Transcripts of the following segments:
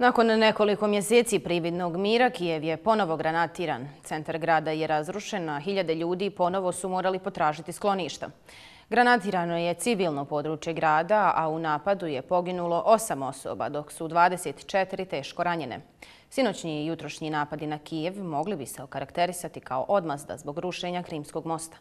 Nakon nekoliko mjeseci prividnog mira, Kijev je ponovo granatiran. Centar grada je razrušen, a hiljade ljudi ponovo su morali potražiti skloništa. Granatirano je civilno područje grada, a u napadu je poginulo osam osoba, dok su 24 teško ranjene. Sinoćni i jutrošnji napadi na Kijev mogli bi se okarakterisati kao odmazda zbog rušenja Krimskog mosta.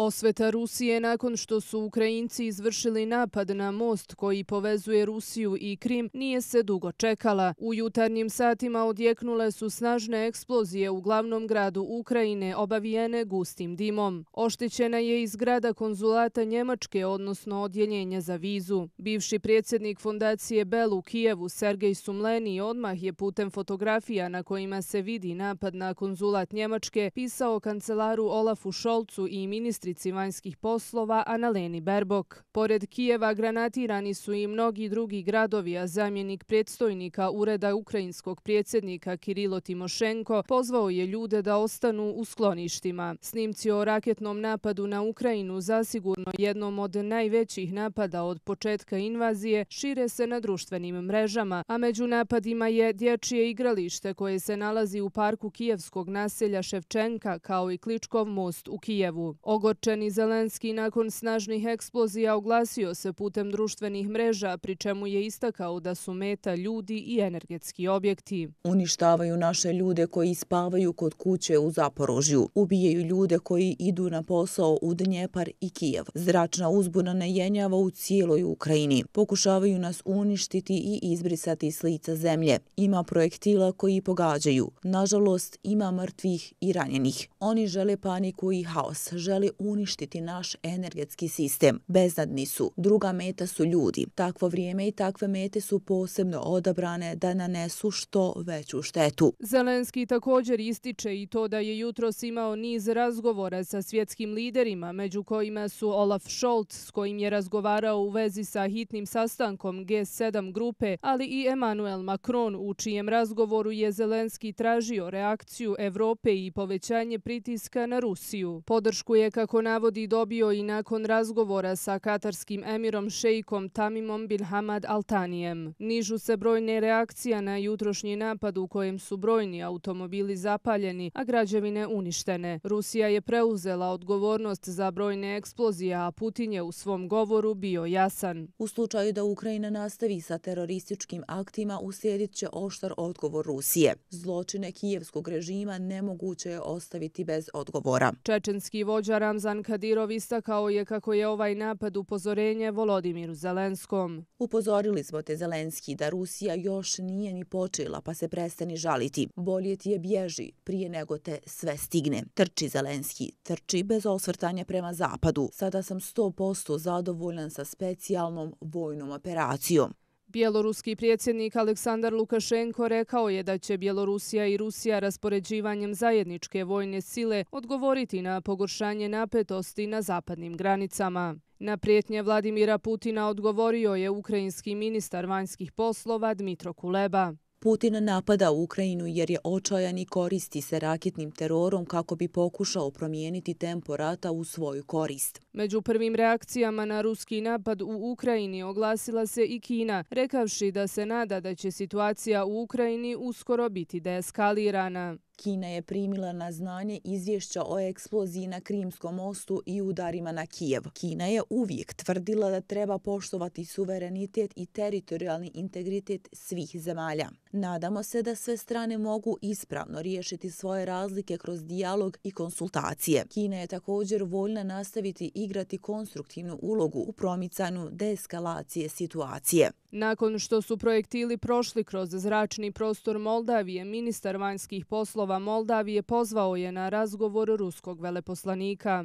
Osveta Rusije nakon što su Ukrajinci izvršili napad na most koji povezuje Rusiju i Krim nije se dugo čekala. U jutarnjim satima odjeknule su snažne eksplozije u glavnom gradu Ukrajine obavijene gustim dimom. Oštećena je i zgrada konzulata Njemačke, odnosno odjeljenja za vizu. Bivši predsjednik fondacije Bell u Kijevu, Sergej Sumleni, odmah je putem fotografija na kojima se vidi napad na konzulat Njemačke pisao kancelaru Olafu Šolcu i ministri ministrici vanjskih poslova Analeni Berbok. Pored Kijeva granatirani su i mnogi drugi gradovi, a zamjenik predstojnika ureda ukrajinskog predsjednika Kirilo Timošenko pozvao je ljude da ostanu u skloništima. Snimci o raketnom napadu na Ukrajinu zasigurno jednom od najvećih napada od početka invazije šire se na društvenim mrežama, a među napadima je dječje igralište koje se nalazi u parku kijevskog naselja Ševčenka kao i Kličkov most u Kijevu. Ogor Ogorčeni Zelenski nakon snažnih eksplozija oglasio se putem društvenih mreža, pri čemu je istakao da su meta ljudi i energetski objekti. Uništavaju naše ljude koji spavaju kod kuće u Zaporožju. Ubijaju ljude koji idu na posao u Dnjepar i Kijev. Zračna uzbuna ne jenjava u cijeloj Ukrajini. Pokušavaju nas uništiti i izbrisati s lica zemlje. Ima projektila koji pogađaju. Nažalost, ima mrtvih i ranjenih. Oni žele paniku i haos. Žele uništiti naš energetski sistem. Beznadni su. Druga meta su ljudi. Takvo vrijeme i takve mete su posebno odabrane da nanesu što veću štetu. Zelenski također ističe i to da je jutros imao niz razgovora sa svjetskim liderima, među kojima su Olaf Scholz, s kojim je razgovarao u vezi sa hitnim sastankom G7 grupe, ali i Emmanuel Macron, u čijem razgovoru je Zelenski tražio reakciju Evrope i povećanje pritiska na Rusiju. Podršku je kako kako navodi dobio i nakon razgovora sa katarskim emirom šejkom Tamimom bin Hamad Altanijem. Nižu se brojne reakcija na jutrošnji napad u kojem su brojni automobili zapaljeni, a građevine uništene. Rusija je preuzela odgovornost za brojne eksplozije, a Putin je u svom govoru bio jasan. U slučaju da Ukrajina nastavi sa terorističkim aktima, uslijedit će oštar odgovor Rusije. Zločine kijevskog režima nemoguće je ostaviti bez odgovora. Čečenski vođa Ram Ramzan Kadirov istakao je kako je ovaj napad upozorenje Volodimiru Zelenskom. Upozorili smo te Zelenski da Rusija još nije ni počela pa se prestani žaliti. Bolje ti je bježi prije nego te sve stigne. Trči Zelenski, trči bez osvrtanja prema Zapadu. Sada sam 100% zadovoljan sa specijalnom vojnom operacijom. Bjeloruski predsjednik Aleksandar Lukašenko rekao je da će Bjelorusija i Rusija raspoređivanjem zajedničke vojne sile odgovoriti na pogoršanje napetosti na zapadnim granicama. Na prijetnje Vladimira Putina odgovorio je ukrajinski ministar vanjskih poslova Dmitro Kuleba. Putin napada Ukrajinu jer je očajan i koristi se raketnim terorom kako bi pokušao promijeniti tempo rata u svoju korist. Među prvim reakcijama na ruski napad u Ukrajini oglasila se i Kina, rekavši da se nada da će situacija u Ukrajini uskoro biti deeskalirana. Kina je primila na znanje izvješća o eksploziji na Krimskom mostu i udarima na Kijev. Kina je uvijek tvrdila da treba poštovati suverenitet i teritorijalni integritet svih zemalja. Nadamo se da sve strane mogu ispravno riješiti svoje razlike kroz dijalog i konsultacije. Kina je također voljna nastaviti i igrati konstruktivnu ulogu u promicanju deeskalacije situacije. Nakon što su projektili prošli kroz zračni prostor Moldavije, ministar vanjskih poslova Moldavije pozvao je na razgovor ruskog veleposlanika.